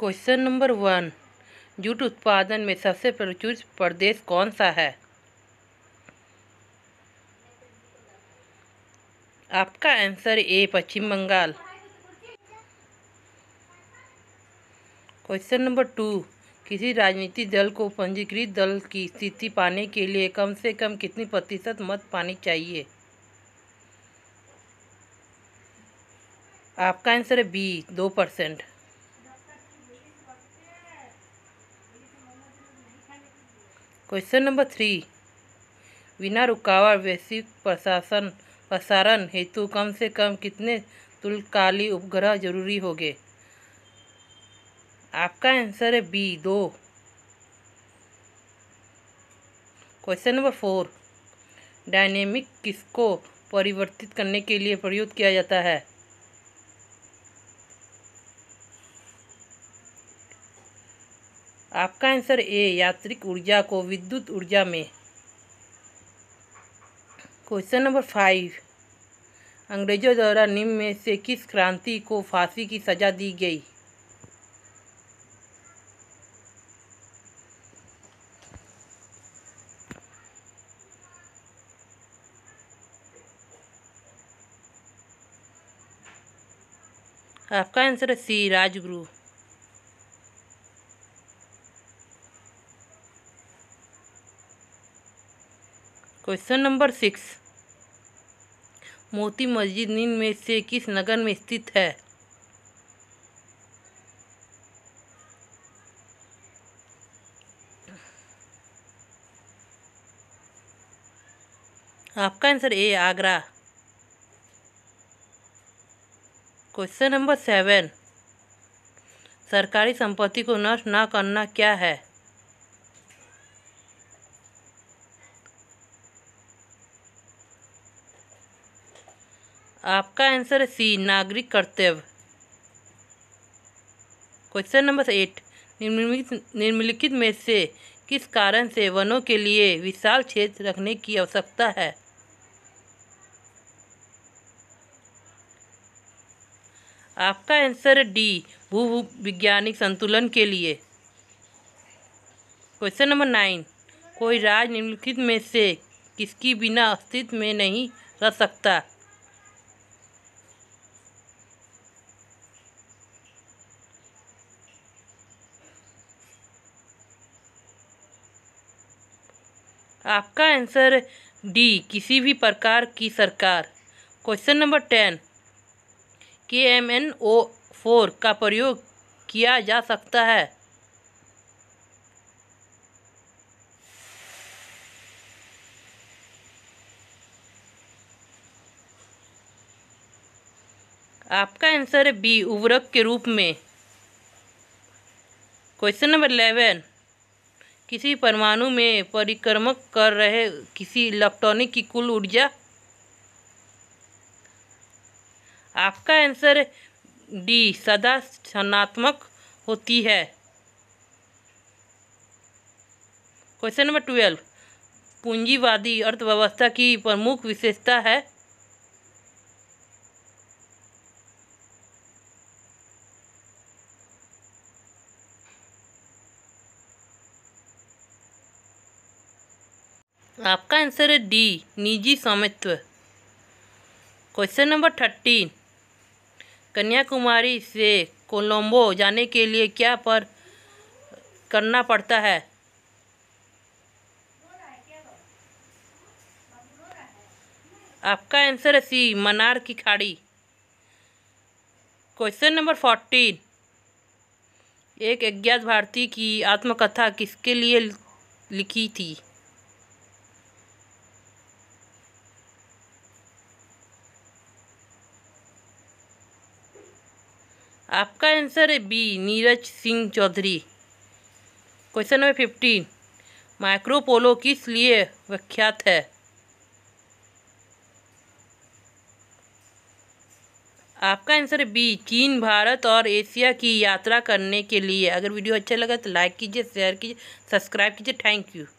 question number one jute उत्पादन में सबसे प्रचुर प्रदेश कौन सा है आपका answer A Paschim Bangal question number two किसी राजनीतिक दल को पंजीकृत दल की स्थिति पाने के लिए कम से कम कितनी प्रतिशत मत पानी चाहिए आपका आंसर है बी दो परसेंट क्वेश्चन नंबर थ्री बिना रुकावट वैश्विक प्रशासन प्रसारण हेतु कम से कम कितने तुलकाली उपग्रह जरूरी होंगे आपका आंसर है बी दो क्वेश्चन नंबर फोर डायनेमिक किसको परिवर्तित करने के लिए प्रयुक्त किया जाता है आपका आंसर ए यात्रिक ऊर्जा को विद्युत ऊर्जा में क्वेश्चन नंबर फाइव अंग्रेजों द्वारा निम्न में से किस क्रांति को फांसी की सज़ा दी गई आपका आंसर है C Rajguru question number six Moti Masjid नींद में से किस नगर में स्थित है आपका answer A Agra question number seven सरकारी संपत्ति को नष्ट ना करना क्या है आपका आंसर है सी नागरिक कर्तव्य क्वेश्चन नंबर एट निम्नलिखित निम्नलिखित में से किस कारण से वनों के लिए विशाल क्षेत्र रखने की आवश्यकता है आपका आंसर डी भू वैज्ञानिक संतुलन के लिए क्वेश्चन नंबर नाइन कोई राज्य निम्नलिखित में से किसकी बिना अस्तित्व में नहीं रह सकता आपका आंसर डी किसी भी प्रकार की सरकार question number ten K M N O four का प्रयोग किया जा सकता है आपका आंसर है बी उर्वरक के रूप में क्वेश्चन नंबर इलेवन किसी परमाणु में परिक्रमक कर रहे किसी इलेक्ट्रॉनिक की कुल ऊर्जा आपका आंसर डी सदा सनात्मक होती है क्वेश्चन नंबर ट्वेल्व पूंजीवादी अर्थव्यवस्था की प्रमुख विशेषता है आपका आंसर है डी निजी स्वामित्व क्वेश्चन नंबर थर्टीन कन्याकुमारी से कोलंबो जाने के लिए क्या पर करना पड़ता है आपका आंसर है सी मनार की खाड़ी क्वेश्चन नंबर फोर्टीन एक अज्ञात भारती की आत्मकथा किसके लिए लिखी थी आपका आंसर है B Neeraj Singh Chaudhary question number fifteen Marco Polo किस लिए विख्यात है आपका आंसर बी चीन भारत और एशिया की यात्रा करने के लिए अगर वीडियो अच्छा लगा तो लाइक कीजिए शेयर कीजिए सब्सक्राइब कीजिए थैंक यू